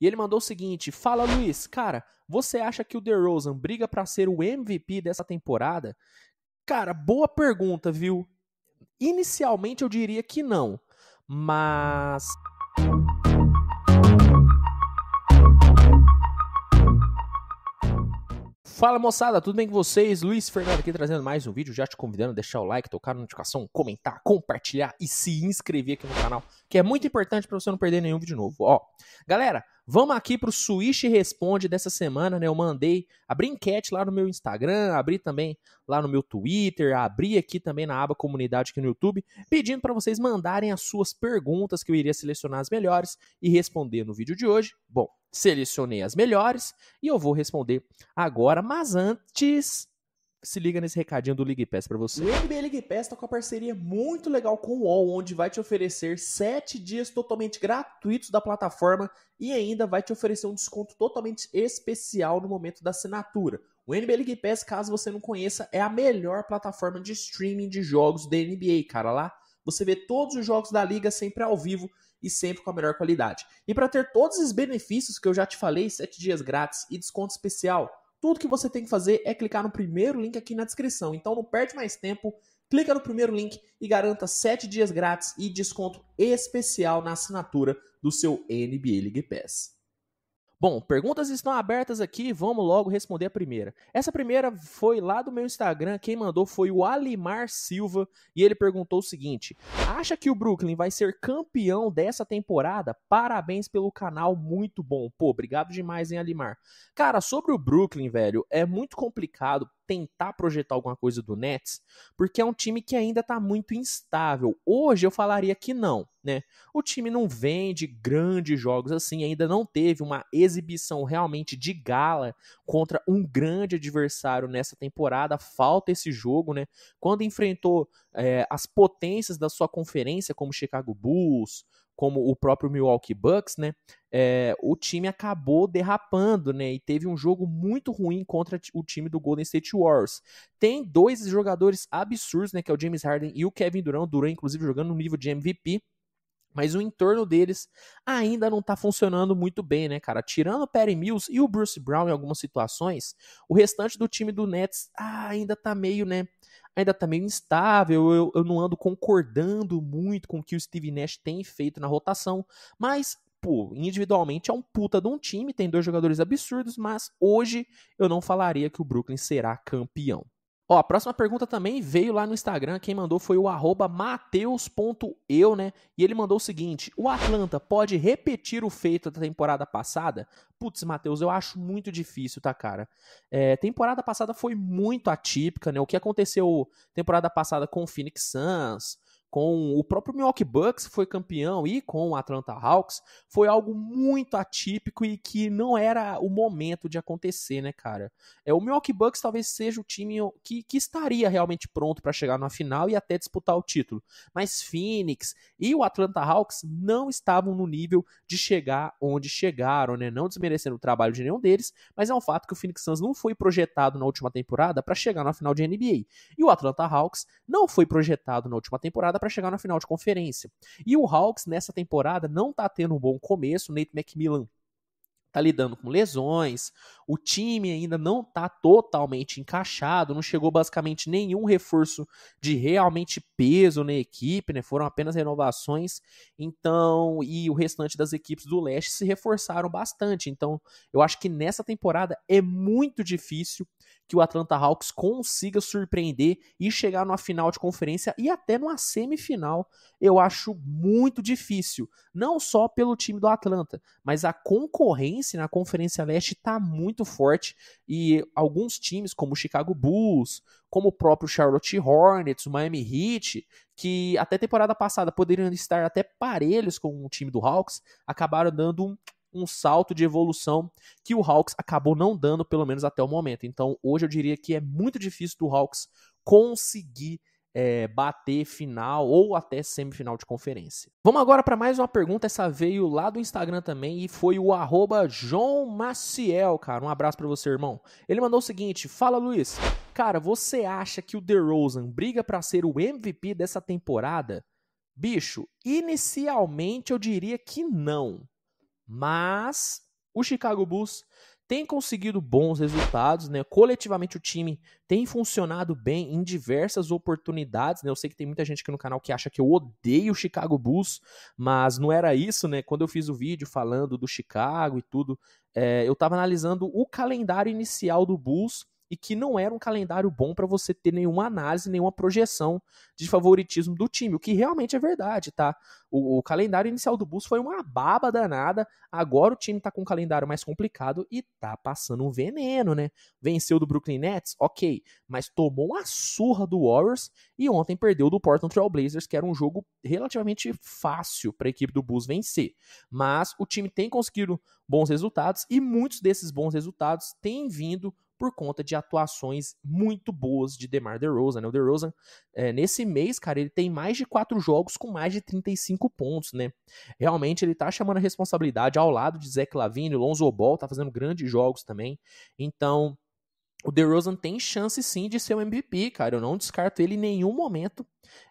E ele mandou o seguinte: Fala Luiz, cara, você acha que o DeRozan briga para ser o MVP dessa temporada? Cara, boa pergunta, viu? Inicialmente eu diria que não, mas Fala moçada, tudo bem com vocês? Luiz Fernando aqui trazendo mais um vídeo, já te convidando a deixar o like, tocar na notificação, comentar, compartilhar e se inscrever aqui no canal, que é muito importante para você não perder nenhum vídeo novo. Ó, galera, Vamos aqui para o Switch Responde dessa semana, né? Eu mandei, abri enquete lá no meu Instagram, abri também lá no meu Twitter, abri aqui também na aba comunidade aqui no YouTube, pedindo para vocês mandarem as suas perguntas que eu iria selecionar as melhores e responder no vídeo de hoje. Bom, selecionei as melhores e eu vou responder agora, mas antes se liga nesse recadinho do League Pass para você. O NBA League Pass está com uma parceria muito legal com o UOL, onde vai te oferecer 7 dias totalmente gratuitos da plataforma e ainda vai te oferecer um desconto totalmente especial no momento da assinatura. O NBA League Pass, caso você não conheça, é a melhor plataforma de streaming de jogos da NBA, cara. Lá você vê todos os jogos da liga sempre ao vivo e sempre com a melhor qualidade. E para ter todos os benefícios que eu já te falei, 7 dias grátis e desconto especial, tudo que você tem que fazer é clicar no primeiro link aqui na descrição. Então não perde mais tempo, clica no primeiro link e garanta 7 dias grátis e desconto especial na assinatura do seu NBA League Pass. Bom, perguntas estão abertas aqui, vamos logo responder a primeira. Essa primeira foi lá do meu Instagram, quem mandou foi o Alimar Silva e ele perguntou o seguinte: Acha que o Brooklyn vai ser campeão dessa temporada? Parabéns pelo canal, muito bom. Pô, obrigado demais, hein, Alimar. Cara, sobre o Brooklyn, velho, é muito complicado tentar projetar alguma coisa do Nets, porque é um time que ainda está muito instável. Hoje eu falaria que não, né? O time não vende grandes jogos assim, ainda não teve uma exibição realmente de gala contra um grande adversário nessa temporada. Falta esse jogo, né? Quando enfrentou é, as potências da sua conferência, como Chicago Bulls, como o próprio Milwaukee Bucks, né? É, o time acabou derrapando, né? E teve um jogo muito ruim contra o time do Golden State Warriors. Tem dois jogadores absurdos, né? Que é o James Harden e o Kevin Durant. Durant, inclusive, jogando no nível de MVP. Mas o entorno deles ainda não tá funcionando muito bem, né, cara? Tirando o Perry Mills e o Bruce Brown em algumas situações, o restante do time do Nets ah, ainda tá meio, né? ainda também tá meio instável, eu, eu não ando concordando muito com o que o Steve Nash tem feito na rotação, mas pô, individualmente é um puta de um time, tem dois jogadores absurdos, mas hoje eu não falaria que o Brooklyn será campeão. Ó, a próxima pergunta também veio lá no Instagram. Quem mandou foi o arroba mateus.eu, né? E ele mandou o seguinte: o Atlanta pode repetir o feito da temporada passada? Putz, Matheus, eu acho muito difícil, tá, cara? É, temporada passada foi muito atípica, né? O que aconteceu temporada passada com o Phoenix Suns, com o próprio Milwaukee Bucks, foi campeão, e com o Atlanta Hawks, foi algo muito atípico e que não era o momento de acontecer, né, cara? É, o Milwaukee Bucks talvez seja o time que, que estaria realmente pronto para chegar na final e até disputar o título. Mas Phoenix e o Atlanta Hawks não estavam no nível de chegar onde chegaram, né? Não desmerecendo o trabalho de nenhum deles, mas é um fato que o Phoenix Suns não foi projetado na última temporada para chegar na final de NBA. E o Atlanta Hawks não foi projetado na última temporada temporada para chegar na final de conferência. E o Hawks nessa temporada não tá tendo um bom começo, Nate McMillan está lidando com lesões, o time ainda não está totalmente encaixado, não chegou basicamente nenhum reforço de realmente peso na equipe, né? Foram apenas renovações. Então, e o restante das equipes do leste se reforçaram bastante. Então, eu acho que nessa temporada é muito difícil que o Atlanta Hawks consiga surpreender e chegar numa final de conferência e até numa semifinal. Eu acho muito difícil, não só pelo time do Atlanta, mas a concorrência na Conferência Leste está muito forte e alguns times como o Chicago Bulls, como o próprio Charlotte Hornets, o Miami Heat, que até temporada passada poderiam estar até parelhos com o time do Hawks, acabaram dando um um salto de evolução que o Hawks acabou não dando, pelo menos até o momento. Então, hoje eu diria que é muito difícil do Hawks conseguir é, bater final ou até semifinal de conferência. Vamos agora para mais uma pergunta. Essa veio lá do Instagram também e foi o arroba João Maciel, cara. Um abraço para você, irmão. Ele mandou o seguinte: Fala, Luiz. Cara, você acha que o DeRozan briga para ser o MVP dessa temporada? Bicho, inicialmente eu diria que não. Mas o Chicago Bulls tem conseguido bons resultados, né? Coletivamente o time tem funcionado bem em diversas oportunidades, né? Eu sei que tem muita gente aqui no canal que acha que eu odeio o Chicago Bulls, mas não era isso, né? Quando eu fiz o vídeo falando do Chicago e tudo, é, eu estava analisando o calendário inicial do Bulls e que não era um calendário bom para você ter nenhuma análise, nenhuma projeção de favoritismo do time, o que realmente é verdade, tá? O, o calendário inicial do Bulls foi uma baba danada, agora o time tá com um calendário mais complicado e tá passando um veneno, né? Venceu do Brooklyn Nets, ok, mas tomou uma surra do Warriors e ontem perdeu do Portland Trail Blazers, que era um jogo relativamente fácil para a equipe do Bulls vencer. Mas o time tem conseguido bons resultados e muitos desses bons resultados têm vindo por conta de atuações muito boas de DeMar DeRozan. Né? O DeRozan, é, nesse mês, cara, ele tem mais de quatro jogos com mais de 35 pontos, né? Realmente ele tá chamando a responsabilidade ao lado de Zeke Lavine, Lonzo Ball, tá fazendo grandes jogos também. Então, o DeRozan tem chance sim de ser o MVP, cara. Eu não descarto ele em nenhum momento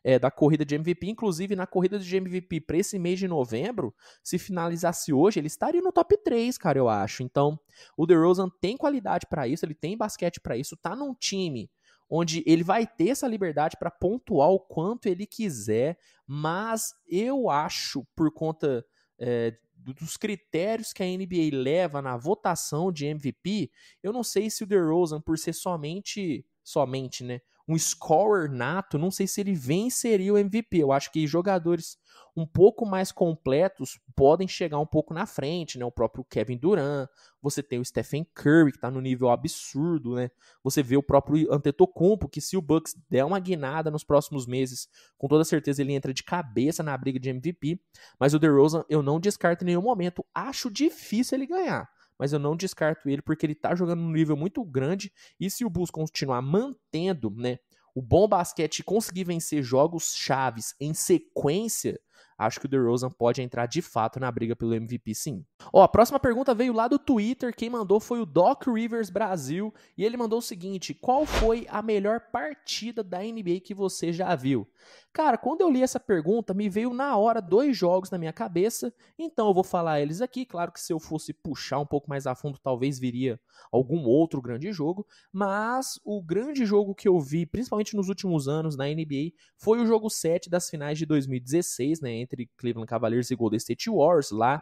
é, da corrida de MVP. Inclusive, na corrida de MVP para esse mês de novembro, se finalizasse hoje, ele estaria no top 3, cara, eu acho. Então, o DeRozan tem qualidade para isso, ele tem basquete para isso, tá num time onde ele vai ter essa liberdade para pontuar o quanto ele quiser, mas eu acho, por conta é, dos critérios que a NBA leva na votação de MVP, eu não sei se o DeRozan, por ser somente, somente, né, um scorer nato, não sei se ele venceria o MVP. Eu acho que jogadores um pouco mais completos podem chegar um pouco na frente, né? O próprio Kevin Durant, você tem o Stephen Curry que está no nível absurdo, né? Você vê o próprio Antetokounmpo que se o Bucks der uma guinada nos próximos meses, com toda certeza ele entra de cabeça na briga de MVP, mas o DeRozan eu não descarto em nenhum momento. Acho difícil ele ganhar mas eu não descarto ele porque ele está jogando num nível muito grande e se o Bulls continuar mantendo, né, o bom basquete e conseguir vencer jogos chaves em sequência, acho que o DeRozan pode entrar de fato na briga pelo MVP sim. Ó, a próxima pergunta veio lá do Twitter, quem mandou foi o Doc Rivers Brasil, e ele mandou o seguinte, qual foi a melhor partida da NBA que você já viu? Cara, quando eu li essa pergunta, me veio na hora dois jogos na minha cabeça, então eu vou falar eles aqui, claro que se eu fosse puxar um pouco mais a fundo, talvez viria algum outro grande jogo, mas o grande jogo que eu vi, principalmente nos últimos anos na NBA, foi o jogo 7 das finais de 2016, né, entre Cleveland Cavaliers e Golden State Warriors lá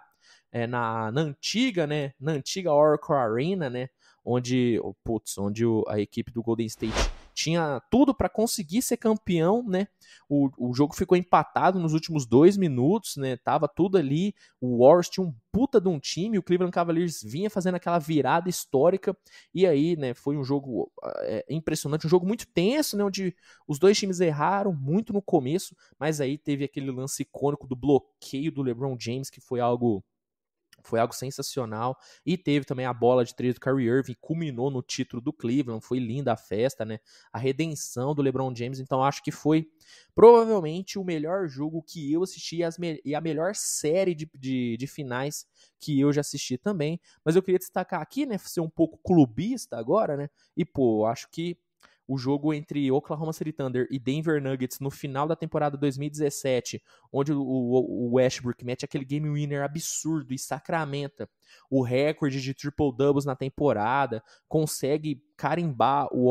é, na, na antiga, né, na antiga Oracle Arena, né, onde, oh, putz, onde o, a equipe do Golden State tinha tudo para conseguir ser campeão, né? O, o jogo ficou empatado nos últimos dois minutos, né? Tava tudo ali. O Warriors tinha um puta de um time, o Cleveland Cavaliers vinha fazendo aquela virada histórica. E aí, né? Foi um jogo eh, é, impressionante, um jogo muito tenso, né? Onde os dois times erraram muito no começo, mas aí teve aquele lance icônico do bloqueio do LeBron James, que foi algo foi algo sensacional. E teve também a bola de três do Kyrie Irving, culminou no título do Cleveland. Foi linda a festa, né? A redenção do LeBron James. Então acho que foi provavelmente o melhor jogo que eu assisti e a melhor série de, de, de finais que eu já assisti também. Mas eu queria destacar aqui, né? Ser um pouco clubista agora, né? E, pô, acho que o jogo entre Oklahoma City Thunder e Denver Nuggets no final da temporada 2017, onde o, o, Westbrook mete aquele game winner absurdo e sacramenta o recorde de triple doubles na temporada, consegue carimbar o,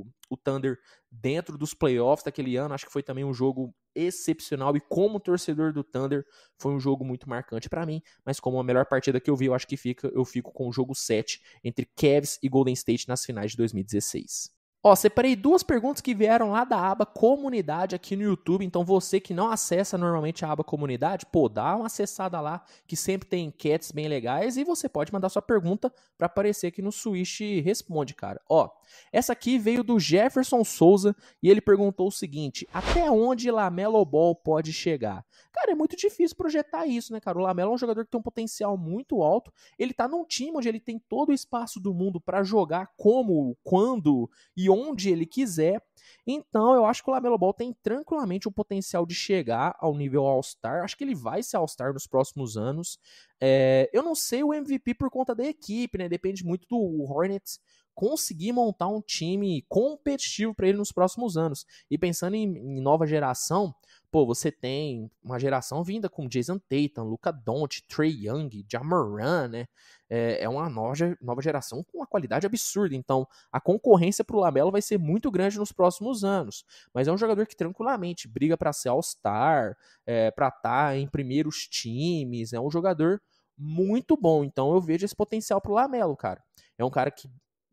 o, o Thunder dentro dos playoffs daquele ano. Acho que foi também um jogo excepcional e como torcedor do Thunder foi um jogo muito marcante para mim, mas como a melhor partida que eu vi, eu acho que fica, eu fico com o jogo 7 entre Cavs e Golden State nas finais de 2016. Ó, separei duas perguntas que vieram lá da aba comunidade aqui no YouTube. Então você que não acessa normalmente a aba comunidade, pô, dá uma acessada lá, que sempre tem enquetes bem legais e você pode mandar sua pergunta para aparecer aqui no Switch Responde, cara. Ó, essa aqui veio do Jefferson Souza e ele perguntou o seguinte: até onde Lamelo Ball pode chegar? Cara, é muito difícil projetar isso, né, cara? O Lamelo é um jogador que tem um potencial muito alto. Ele tá num time onde ele tem todo o espaço do mundo para jogar como, quando e onde ele quiser. Então, eu acho que o Lamelo Ball tem tranquilamente o potencial de chegar ao nível All-Star. Acho que ele vai ser All-Star nos próximos anos. É, eu não sei o MVP por conta da equipe, né? Depende muito do Hornets conseguir montar um time competitivo para ele nos próximos anos. E pensando em, em nova geração, pô, você tem uma geração vinda com Jason Tatum, Luca Doncic, Trey Young, Jamoran, né? É, é uma nova geração com uma qualidade absurda. Então, a concorrência para o Lamelo vai ser muito grande nos próximos anos. Mas é um jogador que tranquilamente briga para ser All-Star, é, para estar tá em primeiros times. É um jogador muito bom. Então, eu vejo esse potencial para o Lamelo, cara. É um cara que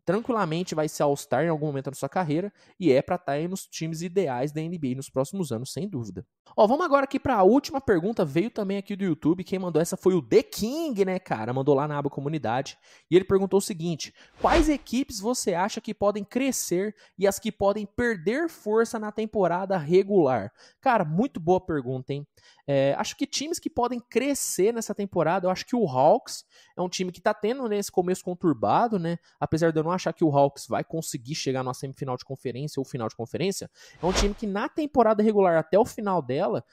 tranquilamente vai ser All-Star em algum momento da sua carreira e é para estar tá nos times ideais da NBA nos próximos anos, sem dúvida. Ó, vamos agora aqui para a última pergunta, veio também aqui do YouTube, quem mandou essa foi o The King, né, cara? Mandou lá na aba comunidade e ele perguntou o seguinte: "Quais equipes você acha que podem crescer e as que podem perder força na temporada regular?". Cara, muito boa pergunta, hein? É, acho que times que podem crescer nessa temporada, eu acho que o Hawks é um time que tá tendo nesse começo conturbado, né? Apesar de eu não não achar que o Hawks vai conseguir chegar na semifinal de conferência ou final de conferência, é um time que na temporada regular até o final dela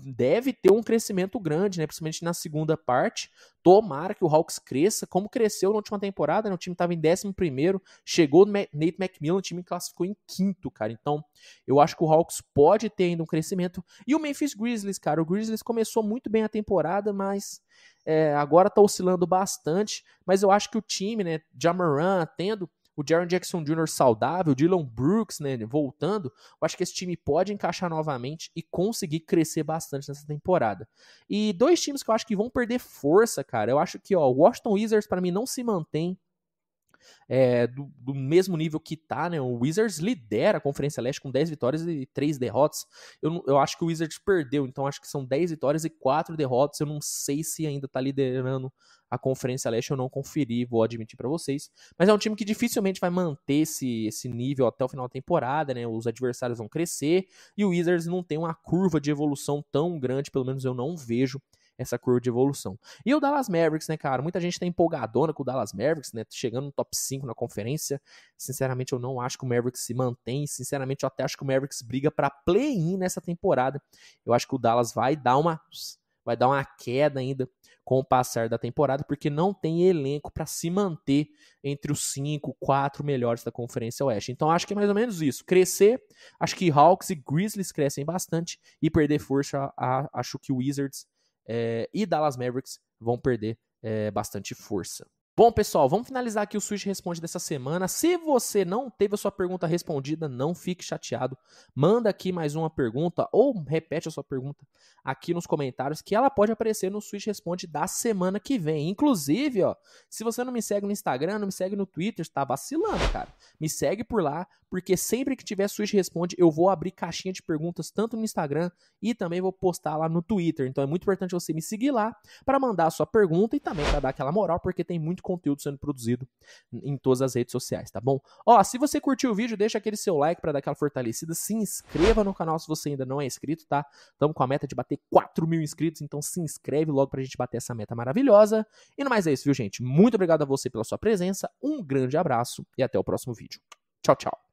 deve ter um crescimento grande, né? Principalmente na segunda parte. Tomara que o Hawks cresça, como cresceu na última temporada, né? O time estava em 11, chegou no Nate McMillan, o time classificou em quinto, cara. Então, eu acho que o Hawks pode ter ainda um crescimento. E o Memphis Grizzlies, cara. O Grizzlies começou muito bem a temporada, mas é, agora está oscilando bastante, mas eu acho que o time, né, Jamoran tendo o Jaron Jackson Jr. saudável, o Dylan Brooks né, voltando, eu acho que esse time pode encaixar novamente e conseguir crescer bastante nessa temporada. E dois times que eu acho que vão perder força, cara. Eu acho que ó, o Washington Wizards para mim não se mantém é, do, do, mesmo nível que tá, né? O Wizards lidera a Conferência Leste com 10 vitórias e 3 derrotas. Eu, eu acho que o Wizards perdeu, então acho que são 10 vitórias e 4 derrotas. Eu não sei se ainda tá liderando a Conferência Leste, eu não conferi, vou admitir para vocês. Mas é um time que dificilmente vai manter esse, esse nível até o final da temporada, né? Os adversários vão crescer e o Wizards não tem uma curva de evolução tão grande, pelo menos eu não vejo essa curva de evolução. E o Dallas Mavericks, né, cara? Muita gente tá empolgadona com o Dallas Mavericks, né? Chegando no top 5 na conferência. Sinceramente, eu não acho que o Mavericks se mantém. Sinceramente, eu até acho que o Mavericks briga para play-in nessa temporada. Eu acho que o Dallas vai dar uma vai dar uma queda ainda com o passar da temporada, porque não tem elenco para se manter entre os cinco, quatro melhores da Conferência Oeste. Então acho que é mais ou menos isso. Crescer, acho que Hawks e Grizzlies crescem bastante e perder força, a, acho que Wizards é, e Dallas Mavericks vão perder é, bastante força. Bom, pessoal, vamos finalizar aqui o Switch Responde dessa semana. Se você não teve a sua pergunta respondida, não fique chateado. Manda aqui mais uma pergunta ou repete a sua pergunta aqui nos comentários que ela pode aparecer no Switch Responde da semana que vem. Inclusive, ó, se você não me segue no Instagram, não me segue no Twitter, tá vacilando, cara. Me segue por lá, porque sempre que tiver Switch Responde, eu vou abrir caixinha de perguntas tanto no Instagram e também vou postar lá no Twitter. Então é muito importante você me seguir lá para mandar a sua pergunta e também para dar aquela moral, porque tem muito conteúdo sendo produzido em todas as redes sociais, tá bom? Ó, se você curtiu o vídeo, deixa aquele seu like para dar aquela fortalecida, se inscreva no canal se você ainda não é inscrito, tá? Estamos com a meta de bater 4 mil inscritos, então se inscreve logo pra gente bater essa meta maravilhosa. E no mais é isso, viu, gente? Muito obrigado a você pela sua presença, um grande abraço e até o próximo vídeo. Tchau, tchau.